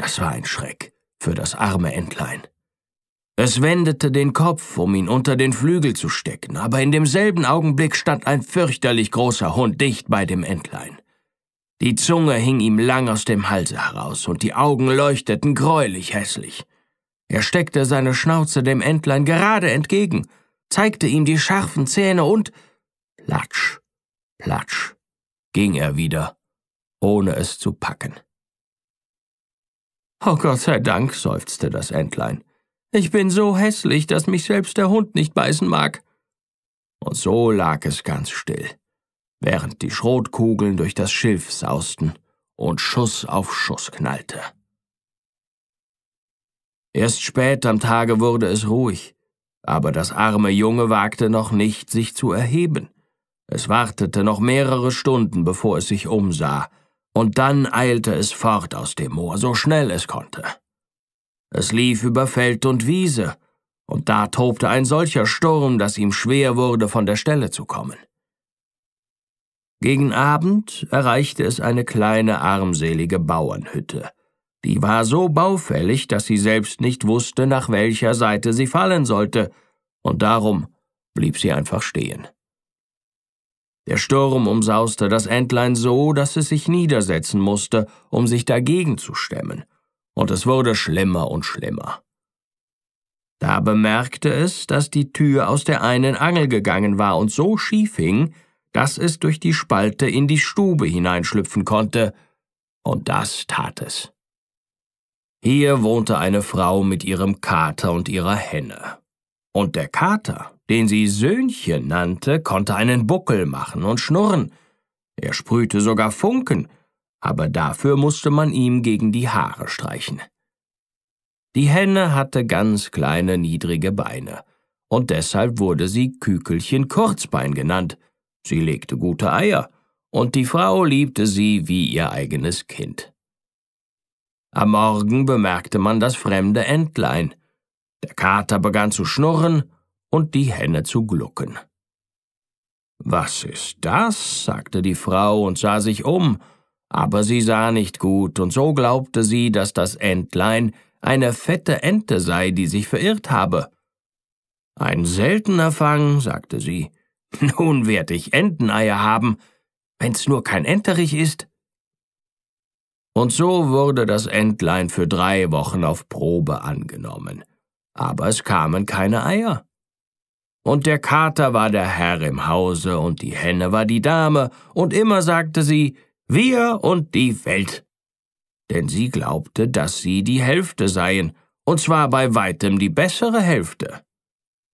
Das war ein Schreck für das arme Entlein. Es wendete den Kopf, um ihn unter den Flügel zu stecken, aber in demselben Augenblick stand ein fürchterlich großer Hund dicht bei dem Entlein. Die Zunge hing ihm lang aus dem Halse heraus und die Augen leuchteten greulich hässlich. Er steckte seine Schnauze dem Entlein gerade entgegen, zeigte ihm die scharfen Zähne und platsch, platsch ging er wieder, ohne es zu packen. Oh Gott sei Dank, seufzte das Entlein. Ich bin so hässlich, dass mich selbst der Hund nicht beißen mag. Und so lag es ganz still, während die Schrotkugeln durch das Schilf sausten und Schuss auf Schuss knallte. Erst spät am Tage wurde es ruhig, aber das arme Junge wagte noch nicht, sich zu erheben. Es wartete noch mehrere Stunden, bevor es sich umsah, und dann eilte es fort aus dem Moor, so schnell es konnte. Es lief über Feld und Wiese, und da tobte ein solcher Sturm, dass ihm schwer wurde, von der Stelle zu kommen. Gegen Abend erreichte es eine kleine armselige Bauernhütte. Die war so baufällig, dass sie selbst nicht wusste, nach welcher Seite sie fallen sollte, und darum blieb sie einfach stehen. Der Sturm umsauste das Entlein so, dass es sich niedersetzen musste, um sich dagegen zu stemmen, und es wurde schlimmer und schlimmer. Da bemerkte es, dass die Tür aus der einen Angel gegangen war und so schief hing, dass es durch die Spalte in die Stube hineinschlüpfen konnte, und das tat es. Hier wohnte eine Frau mit ihrem Kater und ihrer Henne. Und der Kater, den sie Söhnchen nannte, konnte einen Buckel machen und schnurren. Er sprühte sogar Funken, aber dafür musste man ihm gegen die Haare streichen. Die Henne hatte ganz kleine, niedrige Beine, und deshalb wurde sie Kükelchen Kurzbein genannt. Sie legte gute Eier, und die Frau liebte sie wie ihr eigenes Kind. Am Morgen bemerkte man das fremde Entlein. Der Kater begann zu schnurren und die Henne zu glucken. Was ist das? sagte die Frau und sah sich um, aber sie sah nicht gut, und so glaubte sie, dass das Entlein eine fette Ente sei, die sich verirrt habe. Ein seltener Fang, sagte sie. Nun werd ich Enteneier haben, wenn's nur kein Enterich ist. Und so wurde das Entlein für drei Wochen auf Probe angenommen aber es kamen keine Eier. Und der Kater war der Herr im Hause und die Henne war die Dame, und immer sagte sie, wir und die Welt. Denn sie glaubte, dass sie die Hälfte seien, und zwar bei weitem die bessere Hälfte.